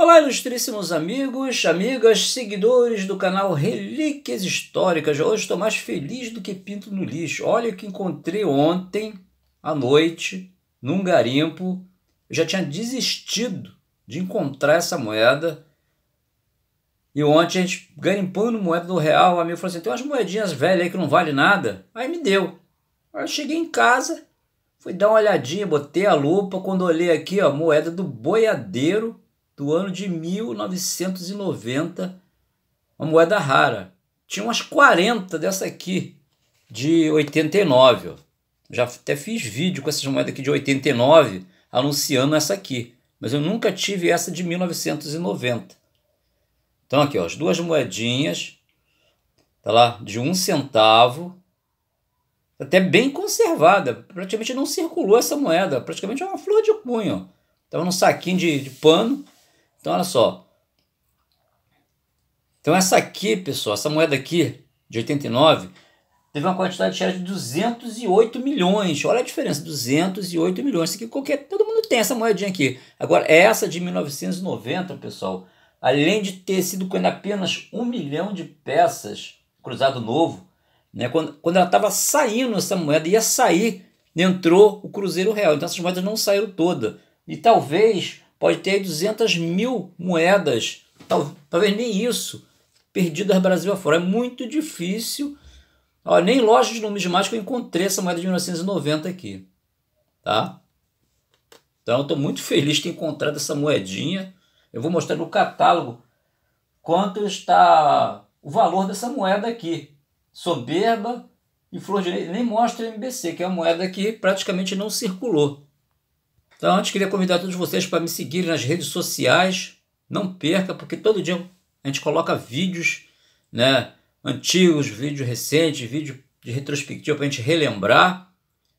Olá, ilustríssimos amigos, amigas, seguidores do canal Relíquias Históricas. Hoje estou mais feliz do que pinto no lixo. Olha o que encontrei ontem à noite num garimpo. Eu já tinha desistido de encontrar essa moeda. E ontem a gente garimpando moeda do real, o amigo falou assim: tem umas moedinhas velhas aí que não vale nada. Aí me deu. Aí eu cheguei em casa, fui dar uma olhadinha, botei a lupa. Quando olhei aqui, ó, moeda do boiadeiro do ano de 1990, uma moeda rara. Tinha umas 40 dessa aqui, de 89. Já até fiz vídeo com essas moedas aqui de 89, anunciando essa aqui. Mas eu nunca tive essa de 1990. Então aqui, ó, as duas moedinhas, tá lá, de um centavo, até bem conservada, praticamente não circulou essa moeda, praticamente é uma flor de cunho. Estava num saquinho de, de pano, então, olha só. Então, essa aqui, pessoal, essa moeda aqui, de 89, teve uma quantidade de shares de 208 milhões. Olha a diferença, 208 milhões. Isso aqui, qualquer, todo mundo tem essa moedinha aqui. Agora, essa de 1990, pessoal, além de ter sido com apenas um milhão de peças, cruzado novo, né, quando, quando ela estava saindo, essa moeda ia sair, entrou o Cruzeiro Real. Então, essas moedas não saíram toda. E talvez pode ter 200 mil moedas, talvez nem isso, perdidas Brasil afora. É muito difícil. Ó, nem loja de numismática eu encontrei essa moeda de 1990 aqui. Tá? Então, estou muito feliz de ter encontrado essa moedinha. Eu vou mostrar no catálogo quanto está o valor dessa moeda aqui. Soberba e Flor de Nem mostra MBC, que é uma moeda que praticamente não circulou. Então, antes, queria convidar todos vocês para me seguirem nas redes sociais. Não perca, porque todo dia a gente coloca vídeos né, antigos, vídeo recente, vídeo de retrospectiva para a gente relembrar,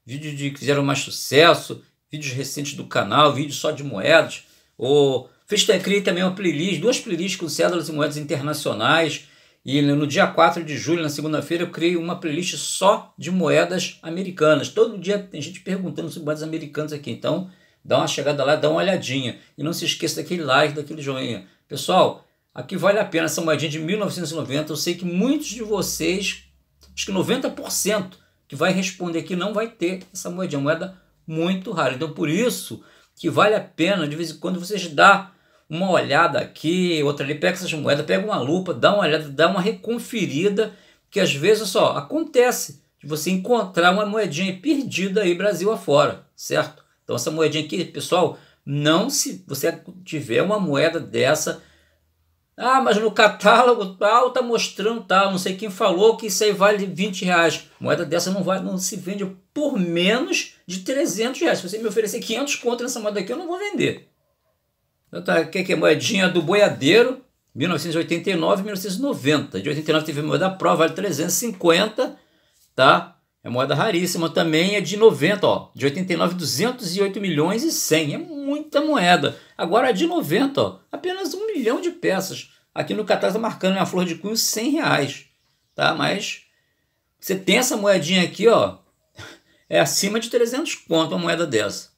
vídeos de que fizeram mais sucesso, vídeos recentes do canal, vídeos só de moedas. Ou, fiz, criei também uma playlist, duas playlists com cédulas e moedas internacionais. E no dia 4 de julho, na segunda-feira, eu criei uma playlist só de moedas americanas. Todo dia tem gente perguntando sobre moedas americanas aqui. Então, Dá uma chegada lá, dá uma olhadinha. E não se esqueça daquele like, daquele joinha. Pessoal, aqui vale a pena essa moedinha de 1990. Eu sei que muitos de vocês, acho que 90% que vai responder aqui não vai ter essa moedinha. É moeda muito rara. Então, por isso que vale a pena, de vez em quando, vocês dar uma olhada aqui, outra ali, pega essas moedas, pega uma lupa, dá uma olhada, dá uma reconferida, que às vezes só acontece de você encontrar uma moedinha perdida aí Brasil afora, certo? Então essa moedinha aqui, pessoal, não se você tiver uma moeda dessa, ah, mas no catálogo tal tá mostrando tal, não sei quem falou que isso aí vale 20 reais. Moeda dessa não vale, não se vende por menos de 300 reais. Se você me oferecer 500 contra nessa moeda aqui, eu não vou vender. Então tá, que é moedinha do boiadeiro, 1989, 1990. De 89 teve moeda prova, vale 350, tá? É moeda raríssima também, é de 90, ó, de 89, 208 milhões e 100. É muita moeda. Agora é de 90, ó, apenas um milhão de peças. Aqui no Catar está marcando uma flor de cunho 100 reais, tá? Mas você tem essa moedinha aqui, ó, é acima de 300 conto uma moeda dessa.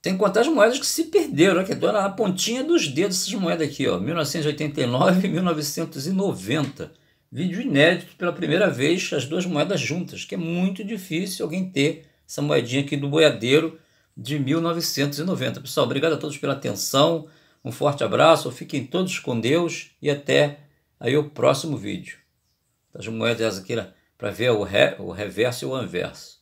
Tem que contar as moedas que se perderam, que estão na pontinha dos dedos essas moedas aqui, ó, 1989 e 1990 vídeo inédito pela primeira vez, as duas moedas juntas, que é muito difícil alguém ter essa moedinha aqui do boiadeiro de 1990. Pessoal, obrigado a todos pela atenção, um forte abraço, fiquem todos com Deus e até aí o próximo vídeo. As moedas aqui para ver o, re, o reverso e o anverso.